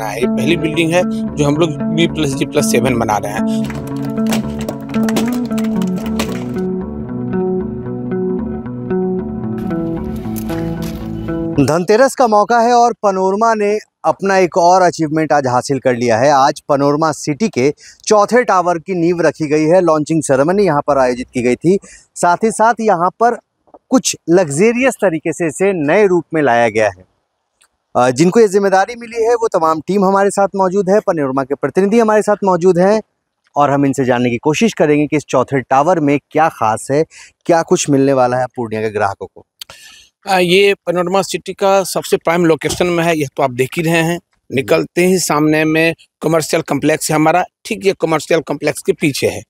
रहा है पहली बिल्डिंग है जो हम लोग B plus G plus seven बना रहे हैं धनतेरस का मौका है और पनोरमा ने अपना एक और अचीवमेंट आज हासिल कर लिया है आज पनोरमा सिटी के चौथे टावर की नींव रखी गई है लॉन्चिंग सेरेमनी यहाँ पर आयोजित की गई थी साथ ही साथ यहाँ पर कुछ लग्जेरियस तरीके से इसे नए रूप में लाया गया है जिनको ये जिम्मेदारी मिली है वो तमाम टीम हमारे साथ मौजूद है पनोरमा के प्रतिनिधि हमारे साथ मौजूद हैं और हम इनसे जानने की कोशिश करेंगे कि इस चौथे टावर में क्या खास है क्या कुछ मिलने वाला है पूर्णिया के ग्राहकों को आ, ये पनोरमा सिटी का सबसे प्राइम लोकेशन में है यह तो आप देख ही रहे हैं निकलते ही सामने में कमर्शियल कम्प्लेक्स है हमारा ठीक ये कमर्शियल कम्प्लेक्स के पीछे है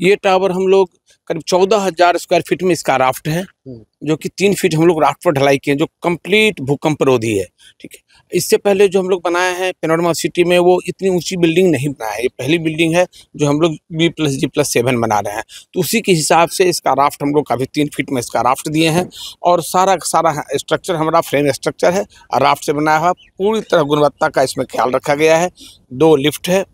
ये टावर हम लोग करीब चौदह हजार स्क्वायर फीट में इसका राफ्ट है हम्म। जो कि तीन फीट हम लोग राफ्ट पर ढलाई किए जो कंप्लीट भूकंप रोधी है ठीक है इससे पहले जो हम लोग बनाए हैं पेनोरमा सिटी में वो इतनी ऊंची बिल्डिंग नहीं बनाया है ये पहली बिल्डिंग है जो हम लोग B plus G plus seven बना रहे हैं तो उसी के हिसाब से इसका राफ्ट हम लोग काफ़ी तीन फीट में इसका राफ्ट दिए हैं और सारा सारा स्ट्रक्चर हमारा फ्रेम स्ट्रक्चर है और राफ्ट से बनाया हुआ पूरी तरह गुणवत्ता का इसमें ख्याल रखा गया है दो लिफ्ट है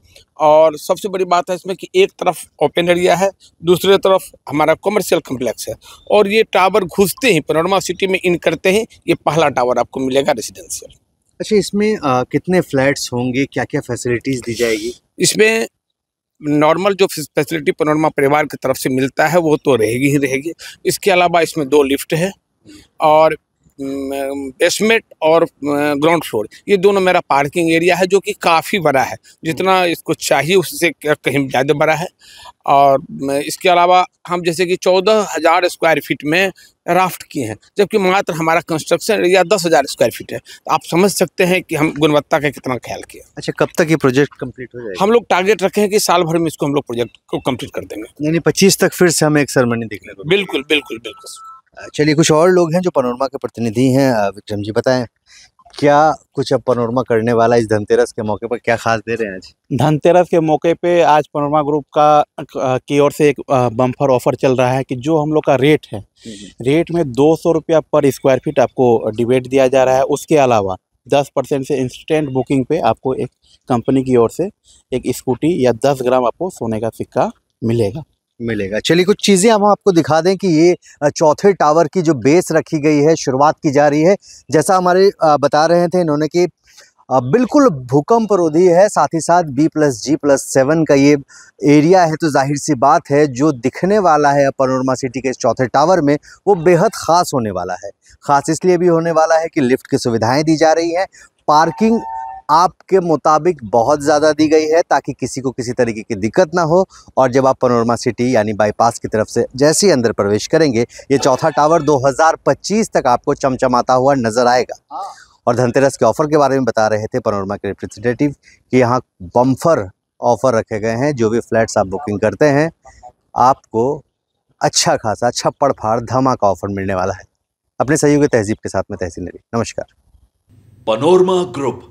और सबसे बड़ी बात है इसमें कि एक तरफ ओपन एरिया है दूसरे तरफ हमारा कॉमर्शियल कम्प्लेक्स है और ये टावर घुसते ही पनोरमा सिटी में इन करते हैं ये पहला टावर आपको मिलेगा रेजिडेंशियल अच्छा इसमें आ, कितने फ्लैट्स होंगे क्या क्या फैसिलिटीज़ दी जाएगी इसमें नॉर्मल जो फैसिलिटी पनोरमा परिवार की तरफ से मिलता है वो तो रहेगी ही रहेगी इसके अलावा इसमें दो लिफ्ट है और बेसमेंट और ग्राउंड फ्लोर ये दोनों मेरा पार्किंग एरिया है जो कि काफ़ी बड़ा है जितना इसको चाहिए उससे कहीं ज़्यादा बड़ा है और इसके अलावा हम जैसे कि चौदह हज़ार स्क्वायर फीट में राफ्ट किए हैं जबकि मात्र हमारा कंस्ट्रक्शन एरिया दस हज़ार स्क्वायर फीट है तो आप समझ सकते हैं कि हम गुणवत्ता का कितना ख्याल किया अच्छा कब तक ये प्रोजेक्ट कंप्लीट हो जाएगा हम लोग टारगेट रखे हैं कि साल भर में इसको हम लोग प्रोजेक्ट को कम्प्लीट कर देंगे यानी पच्चीस तक फिर से हमें एक सरमनी देखने को बिल्कुल बिल्कुल बिल्कुल चलिए कुछ और लोग हैं जो पनोरमा के प्रतिनिधि हैं विक्रम जी बताएं क्या कुछ अब पनोरमा करने वाला इस धनतेरस के मौके पर क्या खास दे रहे हैं आज धनतेरस के मौके पे आज पनोरमा ग्रुप का की ओर से एक बम्फर ऑफर चल रहा है कि जो हम लोग का रेट है हम्म। रेट में दो सौ रुपया पर स्क्वायर फीट आपको डिबेट दिया जा रहा है उसके अलावा दस परसेंट से इंस्टेंट बुकिंग पे आपको एक कंपनी की ओर से एक स्कूटी या दस ग्राम आपको सोने का सिक्का मिलेगा मिलेगा चलिए कुछ चीज़ें हम आपको दिखा दें कि ये चौथे टावर की जो बेस रखी गई है शुरुआत की जा रही है जैसा हमारे बता रहे थे इन्होंने कि बिल्कुल भूकंप रोधी है साथ ही साथ B plus G plus seven का ये एरिया है तो जाहिर सी बात है जो दिखने वाला है पनोरमा सिटी के इस चौथे टावर में वो बेहद ख़ास होने वाला है ख़ास इसलिए भी होने वाला है कि लिफ्ट की सुविधाएँ दी जा रही हैं पार्किंग आपके मुताबिक बहुत ज़्यादा दी गई है ताकि किसी को किसी तरीके की दिक्कत ना हो और जब आप पनोरमा सिटी यानी बाईपास की तरफ से जैसे ही अंदर प्रवेश करेंगे ये चौथा टावर 2025 तक आपको चमचमाता हुआ नज़र आएगा हाँ। और धनतेरस के ऑफ़र के बारे में बता रहे थे पनोरमा के रिप्रेजेंटेटिव कि यहाँ बम्फर ऑफ़र रखे गए हैं जो भी फ्लैट्स आप बुकिंग करते हैं आपको अच्छा खासा छप्पड़ फाड़ धमाका ऑफ़र मिलने वाला है अपने सहयोगी तहजीब के साथ में तहसील नमस्कार पनोरमा ग्रुप